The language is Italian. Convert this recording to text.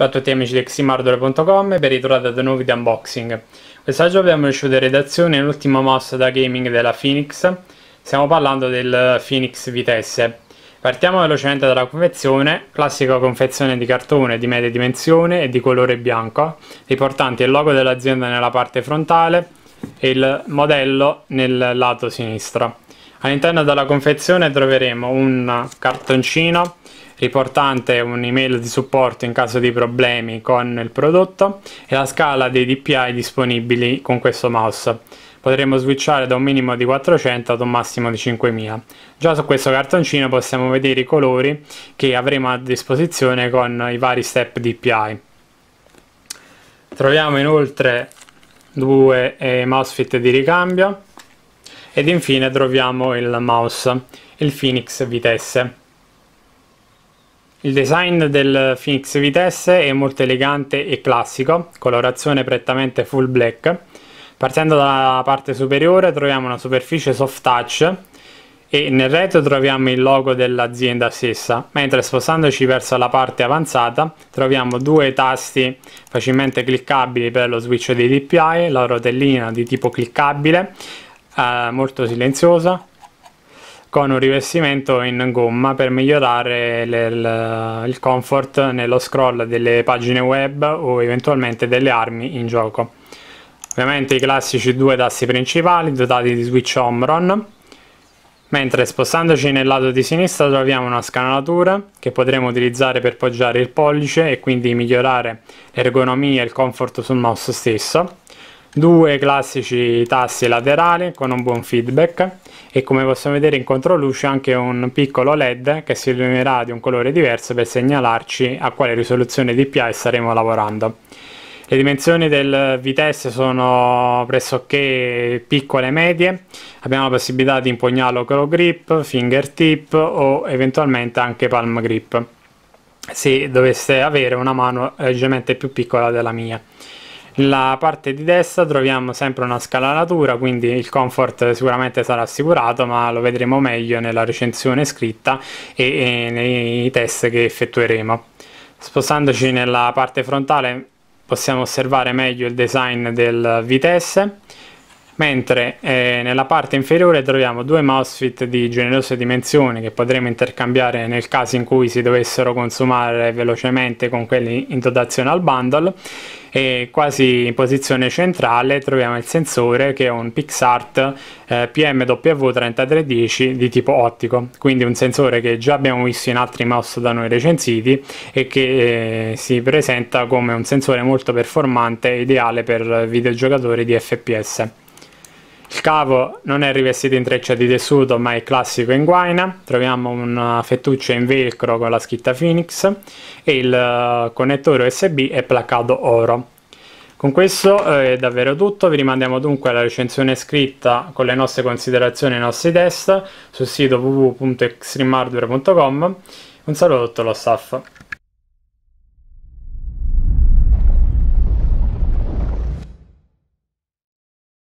Ciao a tutti amici di ximardole.com e ben ritrovati ad un nuovo video unboxing. Quest'oggi abbiamo ricevuto in redazione l'ultima mossa da gaming della Phoenix. Stiamo parlando del Phoenix Vitesse. Partiamo velocemente dalla confezione, classica confezione di cartone di medie dimensioni e di colore bianco, riportanti il logo dell'azienda nella parte frontale e il modello nel lato sinistro. All'interno della confezione troveremo un cartoncino riportante un'email di supporto in caso di problemi con il prodotto e la scala dei DPI disponibili con questo mouse. Potremmo switchare da un minimo di 400 ad un massimo di 5000. Già su questo cartoncino possiamo vedere i colori che avremo a disposizione con i vari step DPI. Troviamo inoltre due eh, mousefit di ricambio ed infine troviamo il mouse, il Phoenix Vitesse. Il design del Phoenix Vitesse è molto elegante e classico, colorazione prettamente full black. Partendo dalla parte superiore troviamo una superficie soft touch e nel retro troviamo il logo dell'azienda stessa, mentre spostandoci verso la parte avanzata troviamo due tasti facilmente cliccabili per lo switch dei DPI, la rotellina di tipo cliccabile, eh, molto silenziosa, con un rivestimento in gomma per migliorare l- il comfort nello scroll delle pagine web o eventualmente delle armi in gioco. Ovviamente i classici due tasti principali dotati di switch Omron, mentre spostandoci nel lato di sinistra troviamo una scanalatura che potremo utilizzare per poggiare il pollice e quindi migliorare l'ergonomia e il comfort sul mouse stesso due classici tassi laterali con un buon feedback e come possiamo vedere in controluce anche un piccolo led che si illuminerà di un colore diverso per segnalarci a quale risoluzione DPI staremo lavorando. Le dimensioni del Vitesse sono pressoché piccole e medie, abbiamo la possibilità di impugnarlo con lo grip, fingertip o eventualmente anche palm grip se doveste avere una mano leggermente più piccola della mia. La parte di destra troviamo sempre una scalanatura, quindi il comfort sicuramente sarà assicurato, ma lo vedremo meglio nella recensione scritta e, e nei test che effettueremo. Spostandoci nella parte frontale possiamo osservare meglio il design del Vitesse mentre eh, nella parte inferiore troviamo due MOSFET di generose dimensioni che potremo intercambiare nel caso in cui si dovessero consumare velocemente con quelli in dotazione al bundle e quasi in posizione centrale troviamo il sensore che è un PixArt eh, PMW3310 di tipo ottico quindi un sensore che già abbiamo visto in altri mouse da noi recensiti e che eh, si presenta come un sensore molto performante e ideale per videogiocatori di FPS il cavo non è rivestito in treccia di tessuto ma è classico in guaina, troviamo una eh, fettuccia in velcro con la scritta Phoenix e il eh, connettore USB è placcato oro. Con questo eh, è davvero tutto, vi rimandiamo dunque alla recensione scritta con le nostre considerazioni e i nostri test sul sito www.extremehardware.com. Un saluto a tutto lo staff.